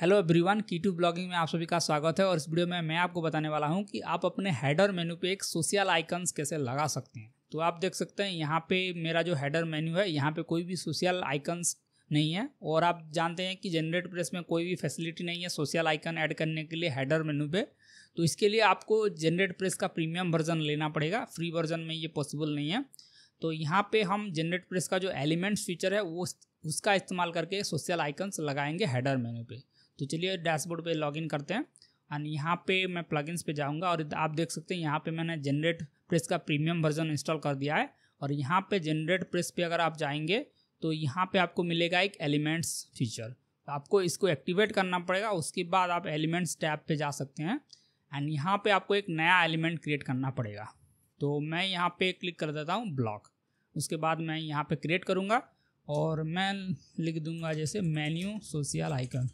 hello everyone key to blogging में आप सभी का स्वागत है और इस वीडियो में मैं आपको बताने वाला हूं कि आप अपने हेडर मेनू पे एक सोशल आइकन्स कैसे लगा सकते हैं तो आप देख सकते हैं यहाँ पे मेरा जो हेडर मेन्यू है यहाँ पे कोई भी सोशल आइकन्स नहीं है और आप जानते हैं कि जनरेट प्रेस में कोई भी फैसिलिटी नहीं है सोशल आइकन ऐड करने के लिए हेडर मेनू पर तो इसके लिए आपको जनरेट प्रेस का प्रीमियम वर्जन लेना पड़ेगा फ्री वर्जन में ये पॉसिबल नहीं है तो यहाँ पर हम जनरेट प्रेस का जो एलिमेंट्स फीचर है वो उसका इस्तेमाल करके सोशल आइकन्स लगाएंगे हेडर मेन्यू पर तो चलिए डैशबोर्ड पे लॉगिन करते हैं एंड यहाँ पे मैं प्लगइन्स पे जाऊँगा और आप देख सकते हैं यहाँ पे मैंने जनरेट प्रेस का प्रीमियम वर्जन इंस्टॉल कर दिया है और यहाँ पे जनरेट प्रेस पे अगर आप जाएंगे तो यहाँ पे आपको मिलेगा एक एलिमेंट्स फीचर तो आपको इसको एक्टिवेट करना पड़ेगा उसके बाद आप एलिमेंट्स टैब पर जा सकते हैं एंड यहाँ पर आपको एक नया एलिमेंट क्रिएट करना पड़ेगा तो मैं यहाँ पर क्लिक कर देता हूँ ब्लॉक उसके बाद मैं यहाँ पर क्रिएट करूँगा और मैं लिख दूँगा जैसे मेन्यू सोशल आइकन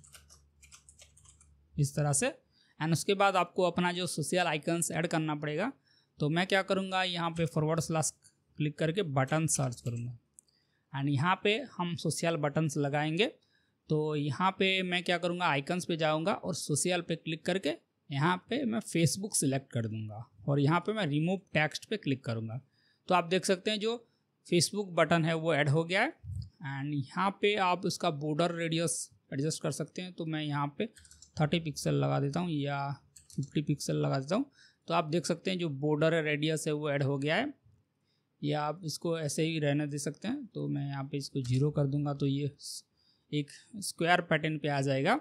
इस तरह से एंड उसके बाद आपको अपना जो सोशल आइकन्स ऐड करना पड़ेगा तो मैं क्या करूँगा यहाँ पे फॉरवर्ड स्लैश क्लिक करके बटन सर्च करूँगा एंड यहाँ पे हम सोशल बटन्स लगाएंगे तो यहाँ पे मैं क्या करूँगा आइकन्स पे जाऊँगा और सोशल पे क्लिक करके यहाँ पे मैं फेसबुक सिलेक्ट कर दूँगा और यहाँ पे मैं रिमूव टेक्स्ट पे क्लिक करूँगा तो आप देख सकते हैं जो फेसबुक बटन है वो ऐड हो गया है एंड यहाँ पे आप उसका बॉर्डर रेडियस एडजस्ट कर सकते हैं तो मैं यहाँ पे थर्टी पिक्सल लगा देता हूँ या फिफ्टी पिक्सल लगा देता हूँ तो आप देख सकते हैं जो बॉर्डर है रेडियस है वो ऐड हो गया है या आप इसको ऐसे ही रहने दे सकते हैं तो मैं यहाँ पे इसको ज़ीरो कर दूंगा तो ये एक स्क्वायर पैटर्न पे आ जाएगा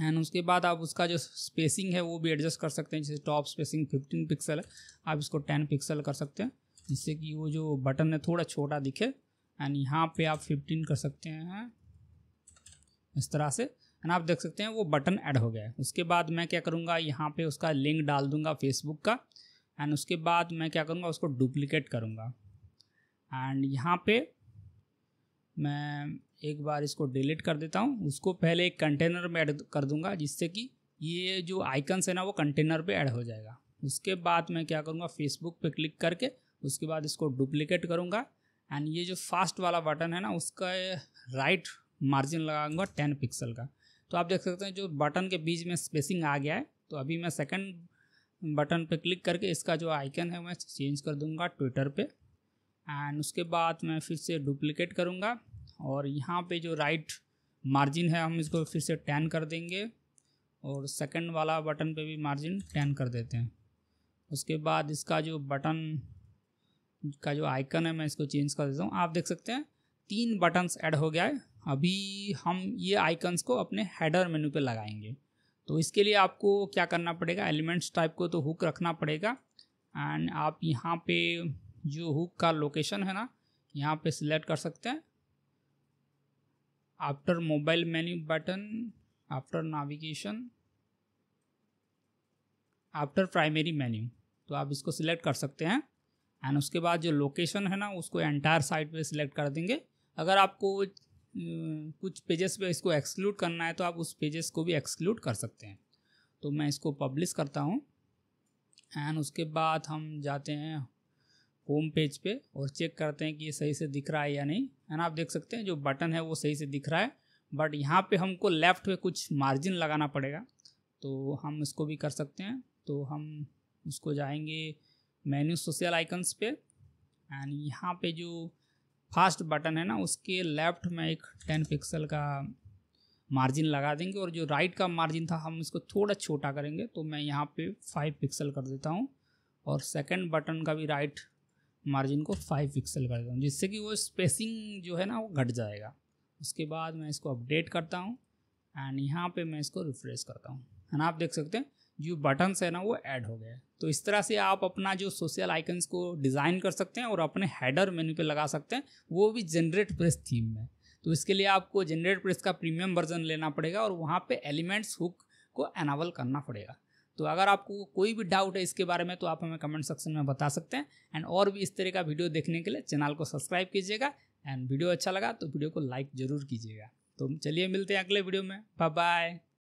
एंड उसके बाद आप उसका जो स्पेसिंग है वो भी एडजस्ट कर सकते हैं जैसे टॉप स्पेसिंग फिफ्टीन पिक्सल है आप इसको टेन पिक्सल कर सकते हैं जिससे कि वो जो बटन है थोड़ा छोटा दिखे एंड यहाँ पर आप फिफ्टीन कर सकते हैं इस तरह से ना आप देख सकते हैं वो बटन ऐड हो गया है उसके बाद मैं क्या करूँगा यहाँ पे उसका लिंक डाल दूँगा फेसबुक का एंड उसके बाद मैं क्या करूँगा उसको डुप्लीकेट करूँगा एंड यहाँ पे मैं एक बार इसको डिलीट कर देता हूँ उसको पहले एक कंटेनर में ऐड कर दूँगा जिससे कि ये जो आइकन्स है ना वो कंटेनर पर ऐड हो जाएगा उसके बाद मैं क्या करूँगा फेसबुक पर क्लिक करके उसके बाद इसको डुप्लिकेट करूँगा एंड ये जो फास्ट वाला बटन है ना उसका राइट मार्जिन लगाऊंगा टेन पिक्सल का तो आप देख सकते हैं जो बटन के बीच में स्पेसिंग आ गया है तो अभी मैं सेकंड बटन पे क्लिक करके इसका जो आइकन है मैं चेंज कर दूंगा ट्विटर पे एंड उसके बाद मैं फिर से डुप्लिकेट करूँगा और यहाँ पे जो राइट मार्जिन है हम इसको फिर से टैन कर देंगे और सेकंड वाला बटन पे भी मार्जिन टैन कर देते हैं उसके बाद इसका जो बटन का जो आइकन है मैं इसको चेंज कर देता हूँ आप देख सकते हैं तीन बटन्स ऐड हो गया है अभी हम ये आइकन्स को अपने हेडर मेनू पे लगाएंगे तो इसके लिए आपको क्या करना पड़ेगा एलिमेंट्स टाइप को तो हुक रखना पड़ेगा एंड आप यहाँ पे जो हुक का लोकेशन है ना यहाँ पे सिलेक्ट कर सकते हैं after mobile menu button after navigation after primary menu तो आप इसको सिलेक्ट कर सकते हैं एंड उसके बाद जो लोकेशन है ना उसको एंटायर साइट पे सिलेक्ट कर देंगे अगर आपको कुछ पेजेस पे इसको एक्सक्लूड करना है तो आप उस पेजेस को भी एक्सक्लूड कर सकते हैं तो मैं इसको पब्लिश करता हूँ एंड उसके बाद हम जाते हैं होम पेज पे और चेक करते हैं कि ये सही से दिख रहा है या नहीं एंड आप देख सकते हैं जो बटन है वो सही से दिख रहा है बट यहाँ पे हमको लेफ़्ट में कुछ मार्जिन लगाना पड़ेगा तो हम इसको भी कर सकते हैं तो हम उसको जाएंगे मेन्यू सोशल आइकन्स पे एंड यहाँ पे जो फास्ट बटन है ना उसके लेफ्ट में एक टेन पिक्सल का मार्जिन लगा देंगे और जो राइट का मार्जिन था हम इसको थोड़ा छोटा करेंगे तो मैं यहाँ पे फाइव पिक्सल कर देता हूँ और सेकंड बटन का भी राइट मार्जिन को फाइव पिक्सल कर देता हूँ जिससे कि वो स्पेसिंग जो है ना वो घट जाएगा उसके बाद मैं इसको अपडेट करता हूँ एंड यहाँ पे मैं इसको रिफ्रेश करता हूँ है ना आप देख सकते हैं जो बटन्स है ना वो ऐड हो गए तो इस तरह से आप अपना जो सोशल आइकन्स को डिज़ाइन कर सकते हैं और अपने हेडर मेन्यू पे लगा सकते हैं वो भी जनरेट प्रेस थीम में तो इसके लिए आपको जनरेट प्रेस का प्रीमियम वर्जन लेना पड़ेगा और वहाँ पे एलिमेंट्स हुक को एनावल करना पड़ेगा तो अगर आपको कोई भी डाउट है इसके बारे में तो आप हमें कमेंट सेक्शन में बता सकते हैं एंड और भी इस तरह का वीडियो देखने के लिए चैनल को सब्सक्राइब कीजिएगा एंड वीडियो अच्छा लगा तो वीडियो को लाइक ज़रूर कीजिएगा तो चलिए मिलते हैं अगले वीडियो में बाय बाय